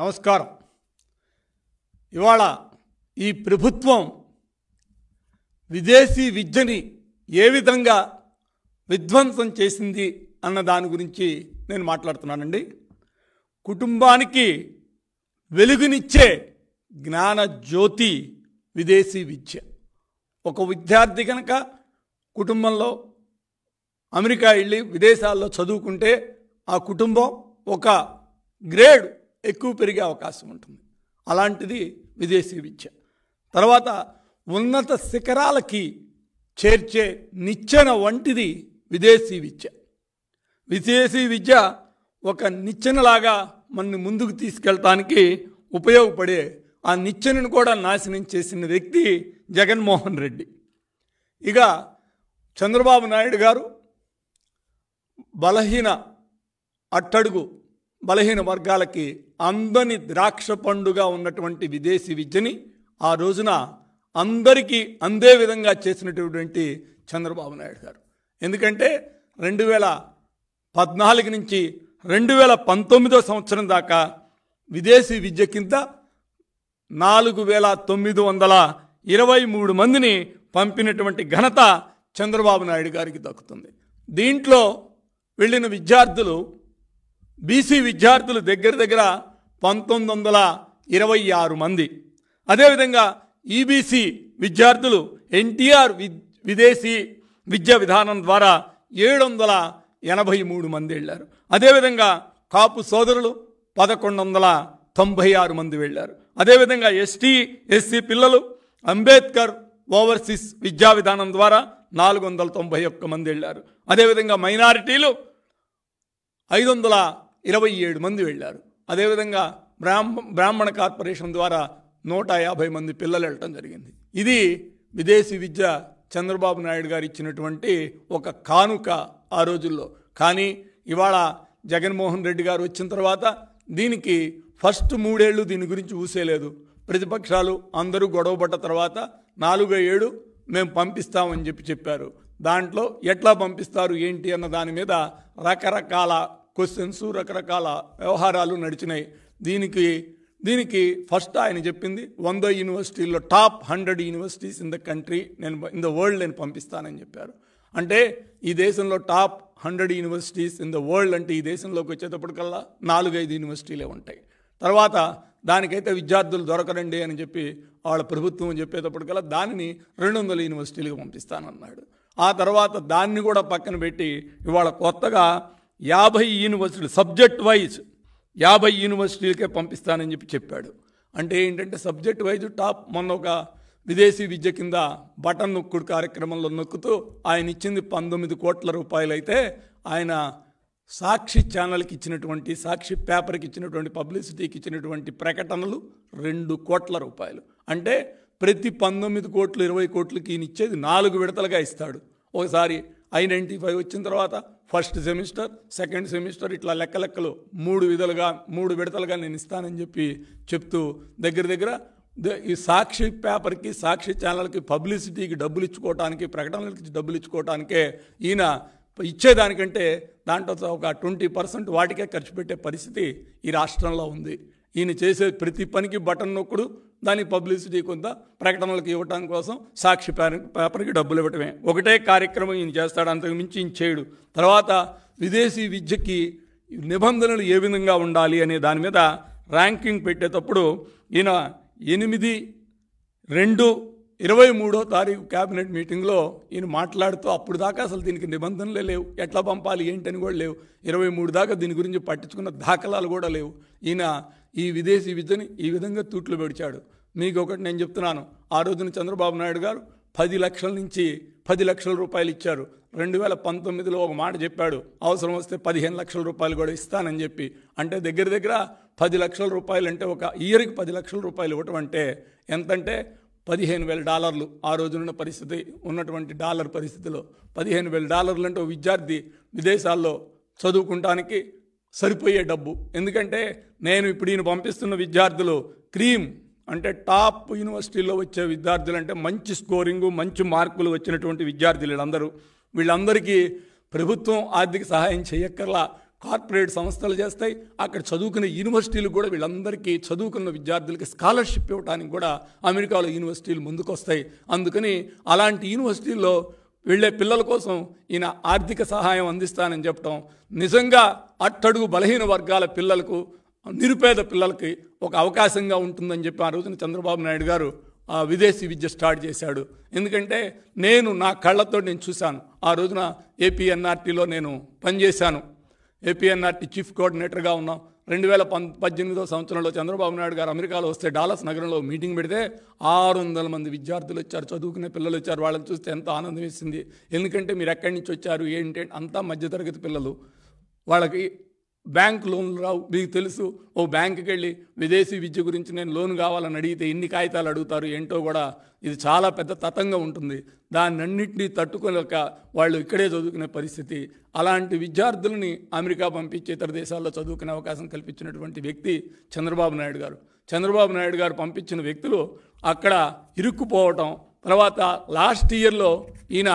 నమస్కారం ఇవాళ ఈ ప్రభుత్వం విదేశీ విద్యని ఏ విధంగా విధ్వంసం చేసింది అన్న దాని గురించి నేను మాట్లాడుతున్నానండి కుటుంబానికి వెలుగునిచ్చే జ్ఞాన జ్యోతి విదేశీ విద్య ఒక విద్యార్థి కనుక కుటుంబంలో అమెరికా వెళ్ళి విదేశాల్లో చదువుకుంటే ఆ కుటుంబం ఒక గ్రేడ్ ఎక్కువ పెరిగే అవకాశం ఉంటుంది అలాంటిది విదేశీ విద్య తర్వాత ఉన్నత శిఖరాలకి చేర్చే నిచ్చెన వంటిది విదేశీ విద్య విదేశీ విద్య ఒక నిచ్చెనలాగా మనని ముందుకు తీసుకెళ్ళటానికి ఉపయోగపడే ఆ నిచ్చెనను కూడా నాశనం చేసిన వ్యక్తి జగన్మోహన్ రెడ్డి ఇక చంద్రబాబు నాయుడు గారు బలహీన అట్టడుగు బలహీన వర్గాలకి అందని ద్రాక్ష పండుగ ఉన్నటువంటి విదేశీ విద్యని ఆ రోజున అందరికీ అందే విధంగా చేసినటువంటి చంద్రబాబు నాయుడు గారు ఎందుకంటే రెండు వేల పద్నాలుగు నుంచి రెండు వేల పంతొమ్మిదో సంవత్సరం దాకా విదేశీ విద్య కింద నాలుగు వేల తొమ్మిది వందల ఇరవై మూడు మందిని పంపినటువంటి ఘనత చంద్రబాబు నాయుడు గారికి దక్కుతుంది దీంట్లో వెళ్ళిన విద్యార్థులు బీసీ విద్యార్థులు దగ్గర దగ్గర పంతొమ్మిది వందల ఇరవై ఆరు మంది అదేవిధంగా ఈబీసీ e విద్యార్థులు ఎన్టీఆర్ విదేశీ విద్యా విధానం ద్వారా ఏడు వందల ఎనభై మూడు మంది వెళ్ళారు అదేవిధంగా కాపు సోదరులు పదకొండు వందల తొంభై ఆరు మంది వెళ్ళారు అదేవిధంగా ఎస్టీ ఎస్సీ పిల్లలు అంబేద్కర్ ఓవర్సీస్ విద్యా విధానం ద్వారా నాలుగు వందల తొంభై ఒక్క మంది వెళ్ళారు అదేవిధంగా మైనారిటీలు ఐదు వందల ఇరవై ఏడు మంది వెళ్ళారు అదేవిధంగా బ్రాహ్మ బ్రాహ్మణ కార్పొరేషన్ ద్వారా నూట యాభై మంది పిల్లలు వెళ్ళటం జరిగింది ఇది విదేశీ విద్య చంద్రబాబు నాయుడు గారు ఇచ్చినటువంటి ఒక కానుక ఆ రోజుల్లో కానీ ఇవాళ జగన్మోహన్ రెడ్డి గారు వచ్చిన తర్వాత దీనికి ఫస్ట్ మూడేళ్లు దీని గురించి ఊసేలేదు ప్రతిపక్షాలు అందరూ గొడవపడ్డ తర్వాత నాలుగో ఏడు మేము పంపిస్తామని చెప్పి చెప్పారు దాంట్లో ఎట్లా పంపిస్తారు ఏంటి అన్న దాని మీద రకరకాల క్వశ్చన్స్ రకరకాల వ్యవహారాలు నడిచినాయి దీనికి దీనికి ఫస్ట్ ఆయన చెప్పింది వంద యూనివర్సిటీల్లో top hundred universities in the country నేను ఇన్ ద వరల్డ్ నేను పంపిస్తానని చెప్పారు అంటే ఈ దేశంలో top hundred universities in the world అంటే ఈ దేశంలోకి వచ్చేటప్పటికల్లా నాలుగైదు యూనివర్సిటీలే ఉంటాయి తర్వాత దానికైతే విద్యార్థులు దొరకరండి అని చెప్పి వాళ్ళ ప్రభుత్వం చెప్పేటప్పటికల్లా దానిని రెండు వందల యూనివర్సిటీలకు పంపిస్తానన్నాడు ఆ తర్వాత దాన్ని కూడా పక్కన పెట్టి ఇవాళ కొత్తగా యాభై యూనివర్సిటీలు సబ్జెక్ట్ వైజ్ యాభై యూనివర్సిటీలకే పంపిస్తానని చెప్పి చెప్పాడు అంటే ఏంటంటే సబ్జెక్ట్ వైజ్ టాప్ మొన్న ఒక విదేశీ విద్య కింద బటన్ నొక్కుడు కార్యక్రమంలో నొక్కుతూ ఆయన ఇచ్చింది పంతొమ్మిది కోట్ల రూపాయలైతే ఆయన సాక్షి ఛానల్కి ఇచ్చినటువంటి సాక్షి పేపర్కి ఇచ్చినటువంటి పబ్లిసిటీకి ఇచ్చినటువంటి ప్రకటనలు రెండు కోట్ల రూపాయలు అంటే ప్రతి పంతొమ్మిది కోట్లు ఇరవై కోట్లకి ఈయన ఇచ్చేది నాలుగు విడతలుగా ఇస్తాడు ఒకసారి ఐ నైంటీ ఫైవ్ వచ్చిన తర్వాత ఫస్ట్ సెమిస్టర్ సెకండ్ సెమిస్టర్ ఇట్లా లెక్క లెక్కలు మూడు విధాలుగా మూడు విడతలుగా నేను ఇస్తానని చెప్పి చెప్తూ దగ్గర దగ్గర ఈ సాక్షి పేపర్కి సాక్షి ఛానల్కి పబ్లిసిటీకి డబ్బులు ఇచ్చుకోవటానికి ప్రకటనలకి డబ్బులు ఇచ్చుకోవటానికే ఈయన ఇచ్చేదానికంటే దాంట్లో ఒక ట్వంటీ పర్సెంట్ వాటికే ఖర్చు పెట్టే పరిస్థితి ఈ రాష్ట్రంలో ఉంది ఈయన చేసే ప్రతి పనికి బటన్ నొక్కుడు దానికి పబ్లిసిటీ కొంత ప్రకటనలకు ఇవ్వటం కోసం సాక్షి పేపర్కి డబ్బులు ఇవ్వటమే ఒకటే కార్యక్రమం ఈయన చేస్తాడు అంతకు మించి ఈయన చేయడు తర్వాత విదేశీ విద్యకి నిబంధనలు ఏ విధంగా ఉండాలి అనే దాని మీద ర్యాంకింగ్ పెట్టేటప్పుడు ఈయన ఎనిమిది రెండు ఇరవై మూడో తారీఖు క్యాబినెట్ మీటింగ్లో ఈయన మాట్లాడుతూ అప్పుడు దాకా అసలు దీనికి నిబంధనలే లేవు ఎట్లా పంపాలి ఏంటని కూడా లేవు ఇరవై మూడు దాకా దీని గురించి పట్టించుకున్న దాఖలాలు కూడా లేవు ఈయన ఈ విదేశీ విద్యని ఈ విధంగా తూట్లు పెడిచాడు మీకు ఒకటి నేను చెప్తున్నాను ఆ రోజున చంద్రబాబు నాయుడు గారు పది లక్షల నుంచి పది లక్షల రూపాయలు ఇచ్చారు రెండు వేల పంతొమ్మిదిలో ఒక మాట చెప్పాడు అవసరం వస్తే పదిహేను లక్షల రూపాయలు కూడా ఇస్తానని చెప్పి అంటే దగ్గర దగ్గర పది లక్షల రూపాయలు అంటే ఒక ఇయర్కి పది లక్షల రూపాయలు ఇవ్వటం అంటే ఎంతంటే పదిహేను వేల డాలర్లు ఆ రోజునున్న పరిస్థితి ఉన్నటువంటి డాలర్ పరిస్థితిలో పదిహేను వేల డాలర్లు అంటే విద్యార్థి విదేశాల్లో చదువుకుంటానికి సరిపోయే డబ్బు ఎందుకంటే నేను ఇప్పుడు ఈయన పంపిస్తున్న విద్యార్థులు క్రీమ్ అంటే టాప్ యూనివర్సిటీల్లో వచ్చే విద్యార్థులు అంటే మంచి స్కోరింగు మంచి మార్కులు వచ్చినటువంటి విద్యార్థులు వీళ్ళందరూ వీళ్ళందరికీ ప్రభుత్వం ఆర్థిక సహాయం చేయక్కర్లా కార్పొరేట్ సంస్థలు చేస్తాయి అక్కడ చదువుకున్న యూనివర్సిటీలు కూడా వీళ్ళందరికీ చదువుకున్న విద్యార్థులకి స్కాలర్షిప్ ఇవ్వడానికి కూడా అమెరికాలో యూనివర్సిటీలు ముందుకొస్తాయి అందుకని అలాంటి యూనివర్సిటీల్లో వెళ్ళే పిల్లల కోసం ఈయన ఆర్థిక సహాయం అందిస్తానని చెప్పడం నిజంగా అట్టడుగు బలహీన వర్గాల పిల్లలకు నిరుపేద పిల్లలకి ఒక అవకాశంగా ఉంటుందని చెప్పి ఆ రోజున చంద్రబాబు నాయుడు గారు విదేశీ విద్య స్టార్ట్ చేశాడు ఎందుకంటే నేను నా కళ్ళతో నేను చూశాను ఆ రోజున ఏపీఎన్ఆర్టీలో నేను పనిచేశాను ఏపీఎన్ఆర్టీ చీఫ్ కోఆర్డినేటర్గా ఉన్నాం రెండు వేల పం పద్దెనిమిదో సంవత్సరంలో చంద్రబాబు నాయుడు గారు అమెరికాలో వస్తే డాలస్ నగరంలో మీటింగ్ పెడితే ఆరు వందల మంది విద్యార్థులు వచ్చారు చదువుకునే పిల్లలు వచ్చారు వాళ్ళని చూస్తే ఎంతో ఆనందం ఇస్తుంది ఎందుకంటే మీరు ఎక్కడి నుంచి వచ్చారు ఏంటి అంతా మధ్యతరగతి పిల్లలు వాళ్ళకి బ్యాంక్ లోన్లు రావు మీకు తెలుసు ఓ బ్యాంకుకి వెళ్ళి విదేశీ విద్య గురించి నేను లోన్ కావాలని అడిగితే ఎన్ని కాగితాలు అడుగుతారు ఏంటో కూడా ఇది చాలా పెద్ద తతంగా ఉంటుంది అన్నింటినీ తట్టుకోలేక వాళ్ళు ఇక్కడే చదువుకునే పరిస్థితి అలాంటి విద్యార్థులని అమెరికా పంపించి ఇతర దేశాల్లో చదువుకునే అవకాశం కల్పించినటువంటి వ్యక్తి చంద్రబాబు నాయుడు గారు చంద్రబాబు నాయుడు గారు పంపించిన వ్యక్తులు అక్కడ ఇరుక్కుపోవటం తర్వాత లాస్ట్ ఇయర్లో ఈయన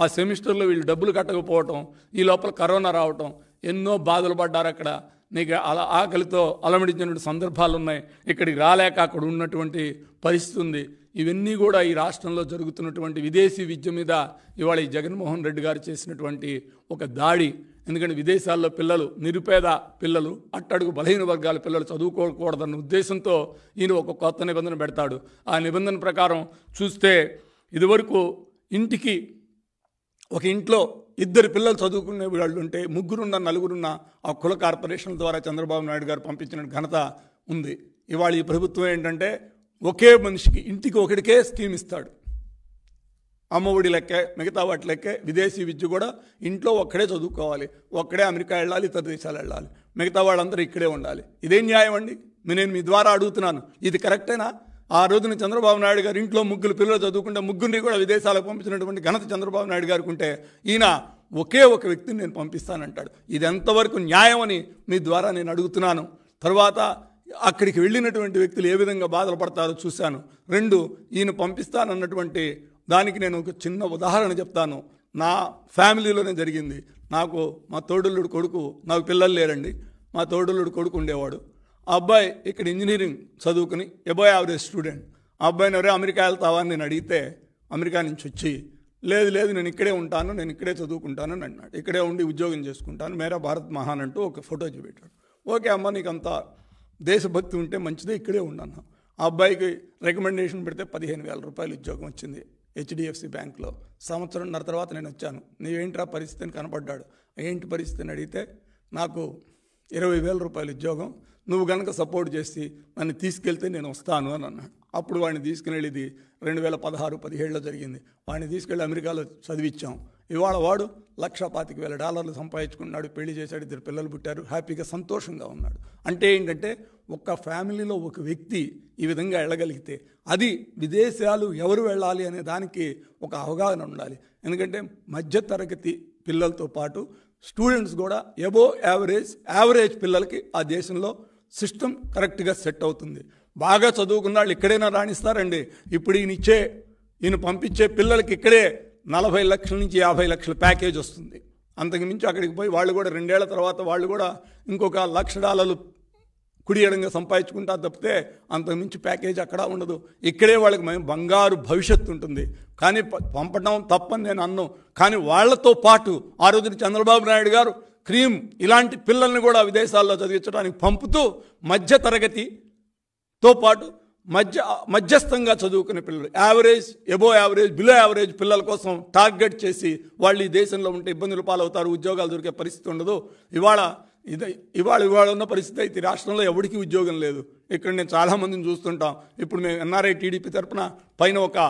ఆ సెమిస్టర్లో వీళ్ళు డబ్బులు కట్టకపోవటం ఈ లోపల కరోనా రావటం ఎన్నో బాధలు పడ్డారు అక్కడ నీకు అలా ఆకలితో అలమడించినటువంటి సందర్భాలు ఉన్నాయి ఇక్కడికి రాలేక అక్కడ ఉన్నటువంటి పరిస్థితి ఉంది ఇవన్నీ కూడా ఈ రాష్ట్రంలో జరుగుతున్నటువంటి విదేశీ విద్య మీద ఇవాళ ఈ జగన్మోహన్ రెడ్డి గారు చేసినటువంటి ఒక దాడి ఎందుకంటే విదేశాల్లో పిల్లలు నిరుపేద పిల్లలు అట్టడుగు బలహీన వర్గాల పిల్లలు చదువుకోకూడదన్న ఉద్దేశంతో ఈయన ఒక కొత్త నిబంధన పెడతాడు ఆ నిబంధన ప్రకారం చూస్తే ఇదివరకు ఇంటికి ఒక ఇంట్లో ఇద్దరు పిల్లలు చదువుకునే వాళ్ళు ఉంటే ముగ్గురున్న నలుగురున్న ఆ కుల కార్పొరేషన్ ద్వారా చంద్రబాబు నాయుడు గారు పంపించిన ఘనత ఉంది ఇవాళ ఈ ప్రభుత్వం ఏంటంటే ఒకే మనిషికి ఇంటికి ఒకటికే స్కీమ్ ఇస్తాడు అమ్మఒడి లెక్కే మిగతా వాటి లెక్కే విదేశీ విద్య కూడా ఇంట్లో ఒక్కడే చదువుకోవాలి ఒక్కడే అమెరికా వెళ్ళాలి ఇతర దేశాలు వెళ్ళాలి మిగతా వాళ్ళందరూ ఇక్కడే ఉండాలి ఇదేం న్యాయం అండి నేను మీ ద్వారా అడుగుతున్నాను ఇది కరెక్టేనా ఆ రోజున చంద్రబాబు నాయుడు గారు ఇంట్లో ముగ్గురు పిల్లలు చదువుకుంటే ముగ్గురిని కూడా విదేశాలకు పంపించినటువంటి ఘనత చంద్రబాబు నాయుడు గారికి ఉంటే ఈయన ఒకే ఒక వ్యక్తిని నేను పంపిస్తానంటాడు ఇది ఎంతవరకు న్యాయం అని మీ ద్వారా నేను అడుగుతున్నాను తర్వాత అక్కడికి వెళ్ళినటువంటి వ్యక్తులు ఏ విధంగా బాధలు పడతారో చూశాను రెండు ఈయన పంపిస్తానన్నటువంటి దానికి నేను ఒక చిన్న ఉదాహరణ చెప్తాను నా ఫ్యామిలీలోనే జరిగింది నాకు మా తోడుల్లుడు కొడుకు నాకు పిల్లలు లేరండి మా తోడుల్లుడు కొడుకు ఉండేవాడు ఆ అబ్బాయి ఇక్కడ ఇంజనీరింగ్ చదువుకుని ఎబో యావరేజ్ స్టూడెంట్ ఆ అబ్బాయిని ఎవరే అమెరికా వెళ్తావా అని నేను అడిగితే అమెరికా నుంచి వచ్చి లేదు లేదు నేను ఇక్కడే ఉంటాను నేను ఇక్కడే చదువుకుంటాను అని అన్నాడు ఇక్కడే ఉండి ఉద్యోగం చేసుకుంటాను మేరా భారత్ మహాన్ అంటూ ఒక ఫోటో చూపెట్టాడు ఓకే అమ్మ నీకు అంత దేశభక్తి ఉంటే మంచిదే ఇక్కడే ఉన్నాను ఆ అబ్బాయికి రికమెండేషన్ పెడితే పదిహేను వేల రూపాయలు ఉద్యోగం వచ్చింది హెచ్డిఎఫ్సి బ్యాంక్లో సంవత్సరంన్నర తర్వాత నేను వచ్చాను నీవేంట్రా పరిస్థితిని కనపడ్డాడు ఏంటి పరిస్థితిని అడిగితే నాకు ఇరవై వేల రూపాయలు ఉద్యోగం నువ్వు కనుక సపోర్ట్ చేసి నన్ను తీసుకెళ్తే నేను వస్తాను అని అన్నాడు అప్పుడు వాడిని తీసుకుని రెండు వేల పదహారు పదిహేడులో జరిగింది వాడిని తీసుకెళ్ళి అమెరికాలో చదివించాం ఇవాళ వాడు లక్ష పాతిక వేల డాలర్లు సంపాదించుకున్నాడు పెళ్లి చేశాడు ఇద్దరు పిల్లలు పుట్టారు హ్యాపీగా సంతోషంగా ఉన్నాడు అంటే ఏంటంటే ఒక ఫ్యామిలీలో ఒక వ్యక్తి ఈ విధంగా వెళ్ళగలిగితే అది విదేశాలు ఎవరు వెళ్ళాలి అనే దానికి ఒక అవగాహన ఉండాలి ఎందుకంటే మధ్యతరగతి పిల్లలతో పాటు స్టూడెంట్స్ కూడా ఎబో యావరేజ్ యావరేజ్ పిల్లలకి ఆ దేశంలో సిస్టమ్ కరెక్ట్గా సెట్ అవుతుంది బాగా చదువుకున్న వాళ్ళు ఇక్కడైనా రాణిస్తారండి ఇప్పుడు ఈయన ఇచ్చే ఈయన పంపించే పిల్లలకి ఇక్కడే నలభై లక్షల నుంచి యాభై లక్షల ప్యాకేజ్ వస్తుంది అంతకుమించి అక్కడికి పోయి వాళ్ళు కూడా రెండేళ్ల తర్వాత వాళ్ళు కూడా ఇంకొక లక్ష డాలర్లు కుడియడంగా సంపాదించుకుంటా తప్పితే అంతకుమించి ప్యాకేజ్ అక్కడ ఉండదు ఇక్కడే వాళ్ళకి మేము బంగారు భవిష్యత్తు ఉంటుంది కానీ పంపడం తప్పని నేను అన్నాను కానీ వాళ్లతో పాటు ఆ రోజున చంద్రబాబు నాయుడు గారు క్రీమ్ ఇలాంటి పిల్లల్ని కూడా విదేశాల్లో చదివించడానికి పంపుతూ మధ్య తరగతితో పాటు మధ్య మధ్యస్థంగా చదువుకునే పిల్లలు average above average below average పిల్లల కోసం టార్గెట్ చేసి వాళ్ళు ఈ దేశంలో ఉంటే ఇబ్బందులు పాలవుతారు ఉద్యోగాలు దొరికే పరిస్థితి ఉండదు ఇవాళ ఇది ఇవాళ ఇవాళ ఉన్న పరిస్థితి అయితే రాష్ట్రంలో ఎవరికి ఉద్యోగం లేదు ఇక్కడ నేను చాలామందిని చూస్తుంటాం ఇప్పుడు మేము ఎన్ఆర్ఐ టీడీపీ తరఫున పైన ఒక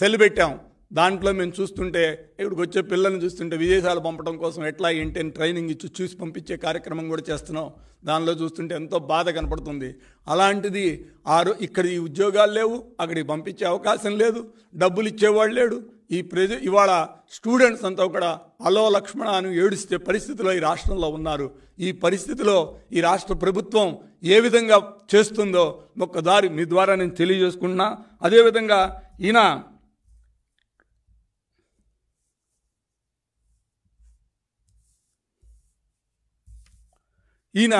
సెల్ పెట్టాం దాంట్లో మేము చూస్తుంటే ఇక్కడికి వచ్చే పిల్లల్ని చూస్తుంటే విదేశాలు పంపడం కోసం ఎట్లా ఏంటి అని ట్రైనింగ్ ఇచ్చి చూసి పంపించే కార్యక్రమం కూడా చేస్తున్నాం దానిలో చూస్తుంటే ఎంతో బాధ కనపడుతుంది అలాంటిది ఆరు ఇక్కడ ఈ ఉద్యోగాలు లేవు అక్కడికి పంపించే అవకాశం లేదు డబ్బులు ఇచ్చేవాడు లేడు ఈ ప్రజ ఇవాళ స్టూడెంట్స్ అంతా కూడా అలో లక్ష్మణ అని ఏడిస్తే పరిస్థితిలో ఈ రాష్ట్రంలో ఉన్నారు ఈ పరిస్థితిలో ఈ రాష్ట్ర ప్రభుత్వం ఏ విధంగా చేస్తుందో ఒక్కదారి మీ ద్వారా నేను తెలియజేసుకుంటున్నా అదేవిధంగా ఈయన ఈయన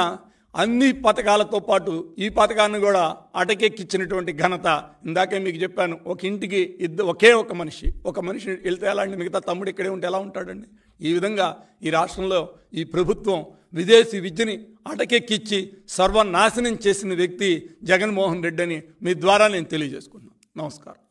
అన్ని పథకాలతో పాటు ఈ పథకాన్ని కూడా అటకెక్కిచ్చినటువంటి ఘనత ఇందాకే మీకు చెప్పాను ఒక ఇంటికి ఇద్దరు ఒకే ఒక మనిషి ఒక మనిషి వెళ్తే ఎలా అండి మిగతా తమ్ముడు ఇక్కడే ఉంటే ఎలా ఉంటాడండి ఈ విధంగా ఈ రాష్ట్రంలో ఈ ప్రభుత్వం విదేశీ విద్యని అటకెక్కిచ్చి సర్వనాశనం చేసిన వ్యక్తి జగన్మోహన్ రెడ్డి అని మీ ద్వారా నేను తెలియజేసుకున్నాను నమస్కారం